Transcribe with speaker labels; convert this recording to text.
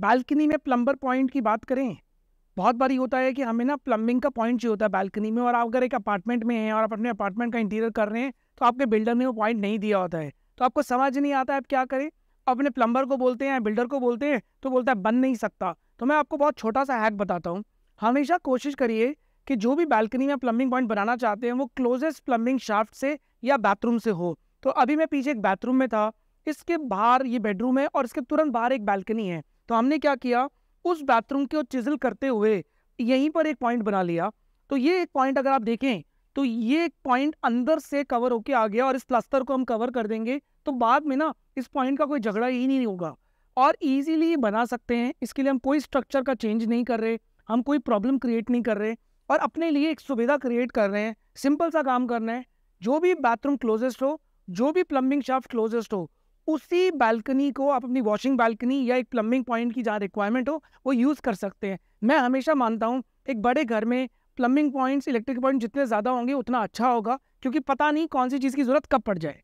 Speaker 1: balcony में plumber point की बात करें बहुत बारी होता है कि हमें ना प्लम्बिंग का पॉइंट चाहिए होता है बालकनी में और आप अगर एक अपार्टमेंट में हैं और आप अपने अपार्टमेंट का इंटीरियर कर रहे हैं तो आपके बिल्डर ने वो पॉइंट नहीं दिया होता है तो आपको समझ नहीं आता है आप क्या करें अपने प्लम्बर को बोलते हैं या बिल्डर को बोलते हैं तो बोलता है बन नहीं सकता तो मैं आपको बहुत छोटा सा हैक बताता हूँ हमेशा कोशिश करिए कि जो भी बालकनी में प्लम्बिंग पॉइंट बनाना चाहते हैं वो क्लोजेस्ट प्लम्बिंग शाफ्ट से या बाथरूम से हो तो अभी मैं पीछे एक बाथरूम में था इसके बाहर ये बेडरूम है और इसके तुरंत बाहर एक बालकनी है तो हमने क्या किया उस बाथरूम को चिजल करते हुए यहीं पर एक पॉइंट बना लिया तो ये एक पॉइंट अगर आप देखें तो ये एक पॉइंट अंदर से कवर होके आ गया और इस प्लास्टर को हम कवर कर देंगे तो बाद में ना इस पॉइंट का कोई झगड़ा ही नहीं होगा और ईजीली बना सकते हैं इसके लिए हम कोई स्ट्रक्चर का चेंज नहीं कर रहे हम कोई प्रॉब्लम क्रिएट नहीं कर रहे और अपने लिए एक सुविधा क्रिएट कर रहे हैं सिंपल सा काम करना है जो भी बाथरूम क्लोजेस्ट हो जो भी प्लम्बिंग शाफ्ट क्लोजेस्ट हो उसी बालकनी को आप अपनी वॉशिंग बालकनी या एक प्लम्बिंग पॉइंट की जहाँ रिक्वायरमेंट हो वो यूज़ कर सकते हैं मैं हमेशा मानता हूँ एक बड़े घर में प्लम्बिंग पॉइंट्स इलेक्ट्रिक पॉइंट जितने ज़्यादा होंगे उतना अच्छा होगा क्योंकि पता नहीं कौन सी चीज़ की ज़रूरत कब पड़ जाए